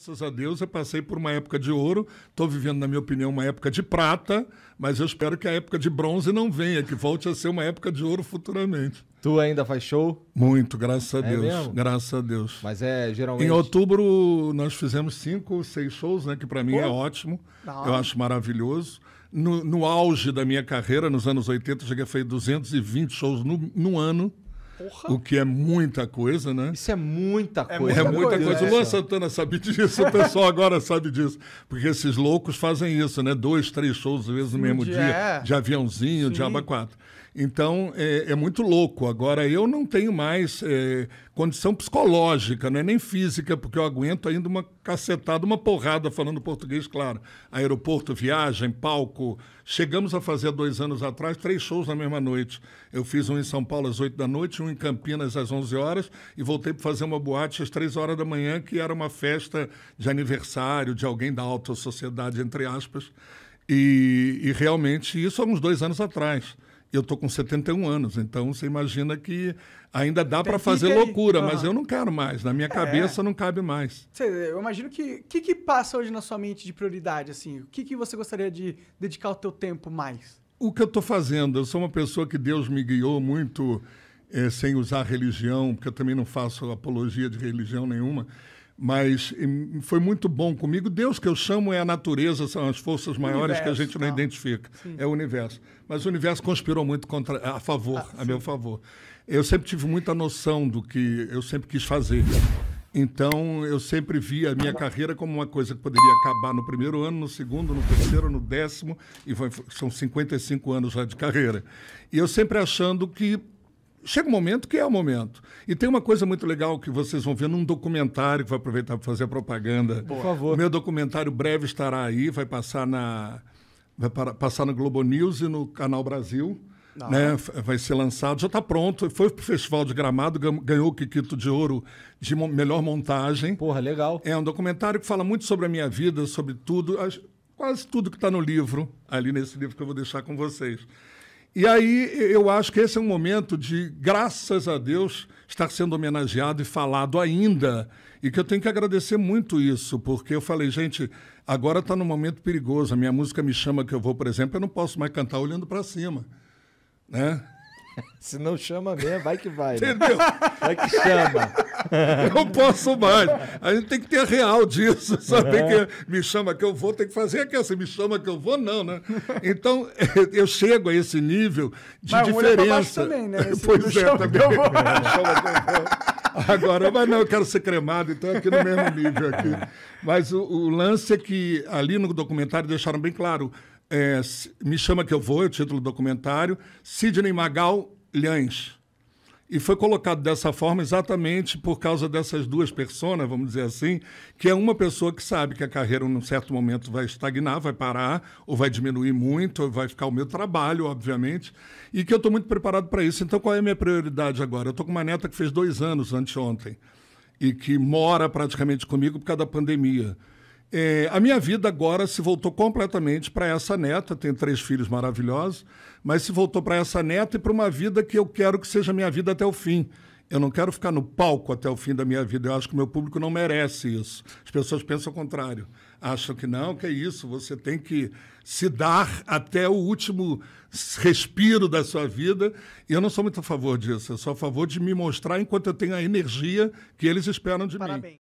Graças a Deus eu passei por uma época de ouro, estou vivendo, na minha opinião, uma época de prata, mas eu espero que a época de bronze não venha, que volte a ser uma época de ouro futuramente. Tu ainda faz show? Muito, graças a é Deus. Mesmo? Graças a Deus. Mas é geralmente. Em outubro nós fizemos cinco, seis shows, né? Que para mim é Pô. é ótimo. Não. Eu acho maravilhoso. No, no, auge da minha carreira, nos anos 80, eu cheguei a fazer 220 shows no, no ano. Porra. O que é muita coisa, né? Isso é muita é coisa. É muita coisa. coisa. O Luan Santana sabe disso, o pessoal agora sabe disso. Porque esses loucos fazem isso, né? Dois, três shows às vezes no mesmo dia, é. de aviãozinho, Sim. de aba Então, é, é, muito louco. Agora, eu não tenho mais é, condição psicológica, não é nem física, porque eu aguento ainda uma cacetada, uma porrada falando português, claro. Aeroporto, viagem, palco. Chegamos a fazer, dois anos atrás, três shows na mesma noite. Eu fiz um em São Paulo às oito da noite, um em Campinas às 11 horas e voltei para fazer uma boate às 3 horas da manhã, que era uma festa de aniversário de alguém da alta sociedade, entre aspas. E, e realmente, isso há uns dois anos atrás. Eu estou com 71 anos, então você imagina que ainda dá para então, fazer loucura, uhum. mas eu não quero mais. Na minha é. cabeça não cabe mais. eu imagino que o que, que, passa hoje na sua mente de prioridade? assim? O que, que você gostaria de dedicar o teu tempo mais? O que eu estou fazendo? Eu sou uma pessoa que Deus me guiou muito é, sem usar religião, porque eu também não faço apologia de religião nenhuma, mas foi muito bom comigo. Deus que eu chamo é a natureza, são as forças maiores universo, que a gente não, tá. identifica. Sim. É o universo. Mas o universo conspirou muito contra, a favor, ah, a meu favor. Eu sempre tive muita noção do que eu sempre quis fazer. Então, eu sempre vi a minha carreira como uma coisa que poderia acabar no primeiro ano, no segundo, no terceiro, no décimo, e foi, são 55 anos já de carreira. E eu sempre achando que chega um momento que é o momento. E tem uma coisa muito legal que vocês vão ver num documentário que vou aproveitar para fazer a propaganda. Por favor. O meu documentário breve estará aí, vai passar na vai passar no Globo News e no Canal Brasil. Né? Vai ser lançado, já está pronto. Foi para o Festival de Gramado, ganhou o Quiquito de Ouro de melhor montagem. Porra, legal. É um documentário que fala muito sobre a minha vida, sobre tudo, quase tudo que está no livro, ali nesse livro que eu vou deixar com vocês. E aí eu acho que esse é um momento de, graças a Deus, estar sendo homenageado e falado ainda. E que eu tenho que agradecer muito isso, porque eu falei, gente, agora está num momento perigoso. A minha música me chama que eu vou, por exemplo, eu não posso mais cantar olhando para cima. Né? Se não chama mesmo, vai que vai. Né? Entendeu? Vai que chama. Eu posso mais. A gente tem que ter real disso. Saber é. que me chama que eu vou, tem que fazer aquela. Se me chama que eu vou, não, né? Então, eu chego a esse nível de mas é diferença. Também, né? pois é, também. Tá é, eu vou. Agora, mas não, eu quero ser cremado, então aqui no mesmo nível aqui. Mas o, o lance é que ali no documentário deixaram bem claro é, Me Chama Que Eu Vou, é o título do documentário, Sidney Magal Lhães. E foi colocado dessa forma exatamente por causa dessas duas personas, vamos dizer assim, que é uma pessoa que sabe que a carreira, num certo momento, vai estagnar, vai parar, ou vai diminuir muito, ou vai ficar o meu trabalho, obviamente, e que eu estou muito preparado para isso. Então, qual é a minha prioridade agora? Eu estou com uma neta que fez dois anos anteontem e que mora praticamente comigo por causa da pandemia. É, a minha vida agora se voltou completamente para essa neta. Tenho três filhos maravilhosos, mas se voltou para essa neta e para uma vida que eu quero que seja minha vida até o fim. Eu não quero ficar no palco até o fim da minha vida. Eu acho que o meu público não merece isso. As pessoas pensam o contrário. Acham que não, que é isso. Você tem que se dar até o último respiro da sua vida. E eu não sou muito a favor disso. Eu sou a favor de me mostrar enquanto eu tenho a energia que eles esperam de Parabéns. mim.